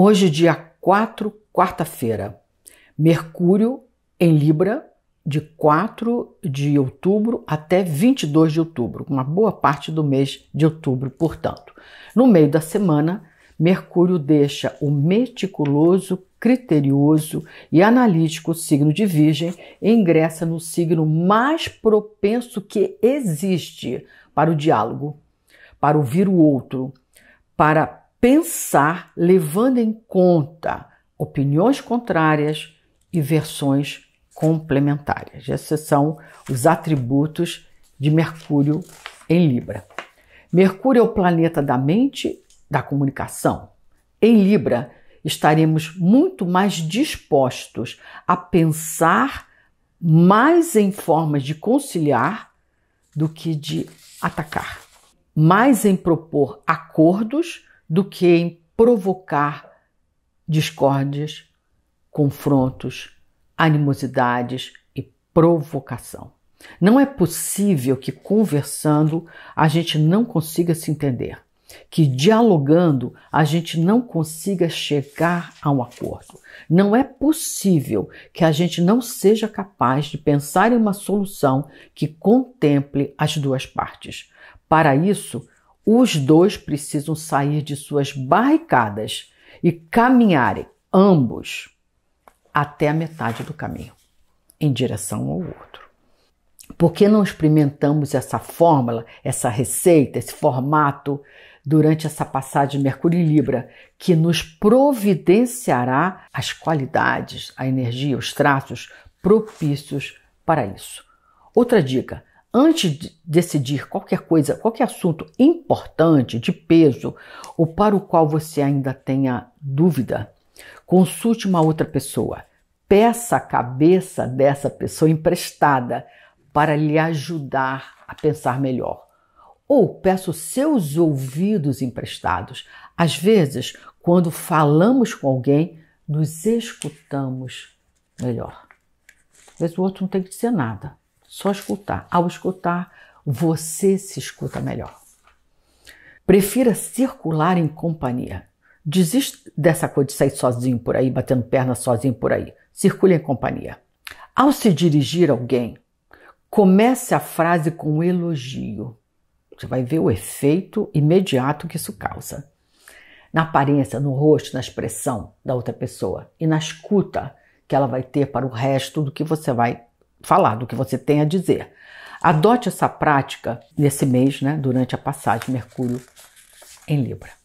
Hoje, dia 4, quarta-feira, Mercúrio em Libra, de 4 de outubro até 22 de outubro, uma boa parte do mês de outubro, portanto. No meio da semana, Mercúrio deixa o meticuloso, criterioso e analítico signo de Virgem e ingressa no signo mais propenso que existe para o diálogo, para ouvir o outro, para pensar levando em conta opiniões contrárias e versões complementares. Esses são os atributos de Mercúrio em Libra. Mercúrio é o planeta da mente, da comunicação. Em Libra, estaremos muito mais dispostos a pensar mais em formas de conciliar do que de atacar, mais em propor acordos do que em provocar discórdias, confrontos, animosidades e provocação. Não é possível que conversando a gente não consiga se entender, que dialogando a gente não consiga chegar a um acordo. Não é possível que a gente não seja capaz de pensar em uma solução que contemple as duas partes. Para isso, os dois precisam sair de suas barricadas e caminharem, ambos, até a metade do caminho, em direção ao outro. Por que não experimentamos essa fórmula, essa receita, esse formato durante essa passagem Mercúrio e Libra, que nos providenciará as qualidades, a energia, os traços propícios para isso? Outra dica: Antes de decidir qualquer coisa, qualquer assunto importante, de peso, ou para o qual você ainda tenha dúvida, consulte uma outra pessoa. Peça a cabeça dessa pessoa emprestada para lhe ajudar a pensar melhor. Ou peça os seus ouvidos emprestados. Às vezes, quando falamos com alguém, nos escutamos melhor. Às vezes o outro não tem que dizer nada. Só escutar. Ao escutar, você se escuta melhor. Prefira circular em companhia. Desiste dessa coisa de sair sozinho por aí, batendo perna sozinho por aí. Circule em companhia. Ao se dirigir a alguém, comece a frase com um elogio. Você vai ver o efeito imediato que isso causa. Na aparência, no rosto, na expressão da outra pessoa e na escuta que ela vai ter para o resto do que você vai falar, do que você tem a dizer. Adote essa prática nesse mês, né, durante a passagem de Mercúrio em Libra.